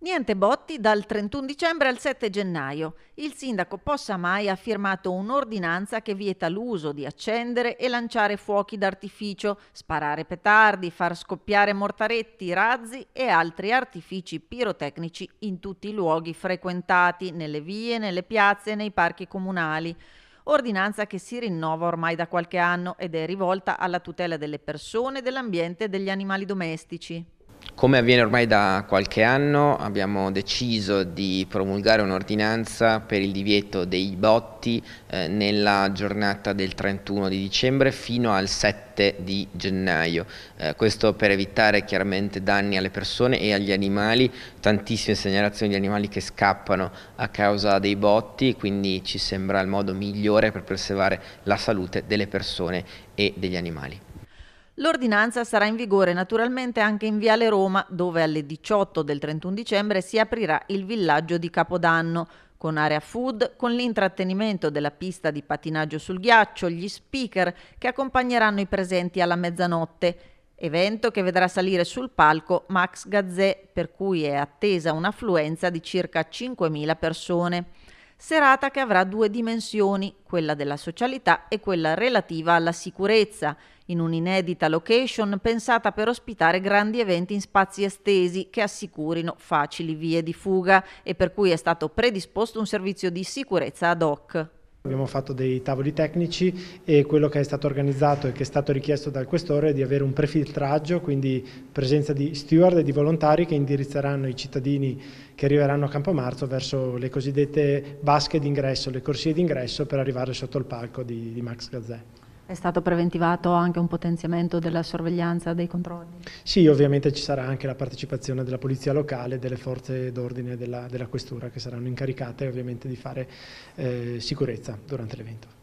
Niente botti dal 31 dicembre al 7 gennaio. Il sindaco Mai ha firmato un'ordinanza che vieta l'uso di accendere e lanciare fuochi d'artificio, sparare petardi, far scoppiare mortaretti, razzi e altri artifici pirotecnici in tutti i luoghi frequentati, nelle vie, nelle piazze e nei parchi comunali ordinanza che si rinnova ormai da qualche anno ed è rivolta alla tutela delle persone, dell'ambiente e degli animali domestici. Come avviene ormai da qualche anno abbiamo deciso di promulgare un'ordinanza per il divieto dei botti eh, nella giornata del 31 di dicembre fino al 7 di gennaio. Eh, questo per evitare chiaramente danni alle persone e agli animali, tantissime segnalazioni di animali che scappano a causa dei botti, quindi ci sembra il modo migliore per preservare la salute delle persone e degli animali. L'ordinanza sarà in vigore naturalmente anche in Viale Roma, dove alle 18 del 31 dicembre si aprirà il villaggio di Capodanno, con area food, con l'intrattenimento della pista di patinaggio sul ghiaccio, gli speaker che accompagneranno i presenti alla mezzanotte. Evento che vedrà salire sul palco Max Gazzè, per cui è attesa un'affluenza di circa 5.000 persone serata che avrà due dimensioni, quella della socialità e quella relativa alla sicurezza, in un'inedita location pensata per ospitare grandi eventi in spazi estesi che assicurino facili vie di fuga e per cui è stato predisposto un servizio di sicurezza ad hoc. Abbiamo fatto dei tavoli tecnici e quello che è stato organizzato e che è stato richiesto dal questore è di avere un prefiltraggio, quindi presenza di steward e di volontari che indirizzeranno i cittadini che arriveranno a Campomarzo verso le cosiddette vasche d'ingresso, le corsie d'ingresso per arrivare sotto il palco di, di Max Gazzè. È stato preventivato anche un potenziamento della sorveglianza dei controlli? Sì, ovviamente ci sarà anche la partecipazione della polizia locale, delle forze d'ordine della, della questura che saranno incaricate ovviamente di fare eh, sicurezza durante l'evento.